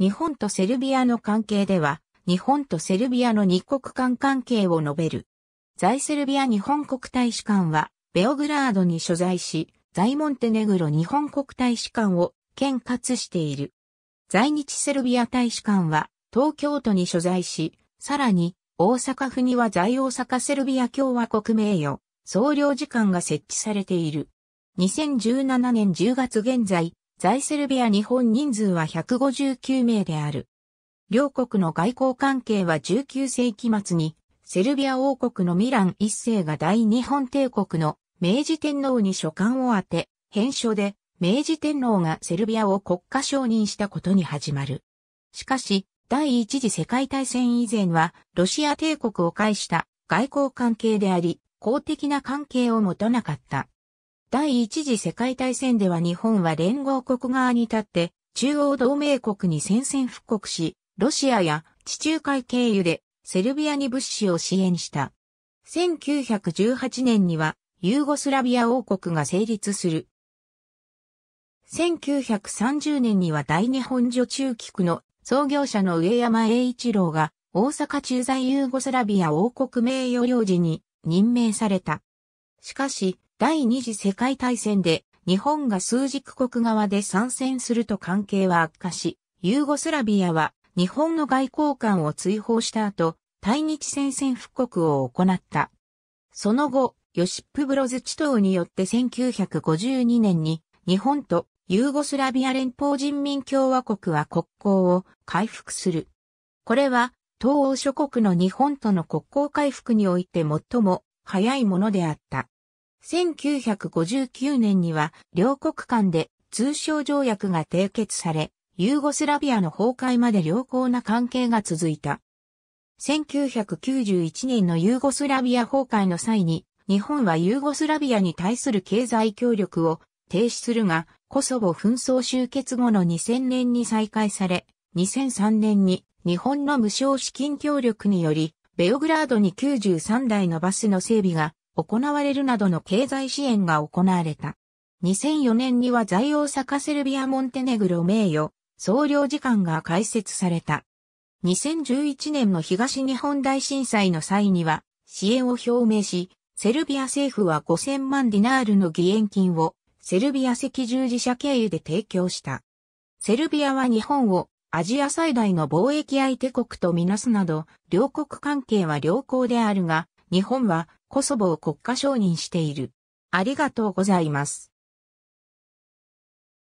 日本とセルビアの関係では、日本とセルビアの二国間関係を述べる。在セルビア日本国大使館は、ベオグラードに所在し、在モンテネグロ日本国大使館を兼轄している。在日セルビア大使館は、東京都に所在し、さらに、大阪府には在大阪セルビア共和国名誉、総領事館が設置されている。2017年10月現在、在セルビア日本人数は159名である。両国の外交関係は19世紀末に、セルビア王国のミラン一世が大日本帝国の明治天皇に書簡を当て、返書で明治天皇がセルビアを国家承認したことに始まる。しかし、第一次世界大戦以前は、ロシア帝国を介した外交関係であり、公的な関係を持たなかった。第一次世界大戦では日本は連合国側に立って、中央同盟国に宣戦布告し、ロシアや地中海経由でセルビアに物資を支援した。1918年にはユーゴスラビア王国が成立する。1930年には大日本女中菊の創業者の上山栄一郎が大阪駐在ユーゴスラビア王国名誉領事に任命された。しかし、第二次世界大戦で日本が枢軸国側で参戦すると関係は悪化し、ユーゴスラビアは日本の外交官を追放した後、対日戦線復刻を行った。その後、ヨシップ・ブロズ・チトによって1952年に日本とユーゴスラビア連邦人民共和国は国交を回復する。これは東欧諸国の日本との国交回復において最も早いものであった。1959年には両国間で通商条約が締結され、ユーゴスラビアの崩壊まで良好な関係が続いた。1991年のユーゴスラビア崩壊の際に、日本はユーゴスラビアに対する経済協力を停止するが、コソボ紛争終結後の2000年に再開され、2003年に日本の無償資金協力により、ベオグラードに93台のバスの整備が行われるなどの経済支援が行われた。2004年には在大阪セルビア・モンテネグロ名誉、総領事館が開設された。2011年の東日本大震災の際には支援を表明し、セルビア政府は5000万ディナールの義援金をセルビア赤十字社経由で提供した。セルビアは日本をアジア最大の貿易相手国とみなすなど、両国関係は良好であるが、日本はコソボを国家承認している。ありがとうございます。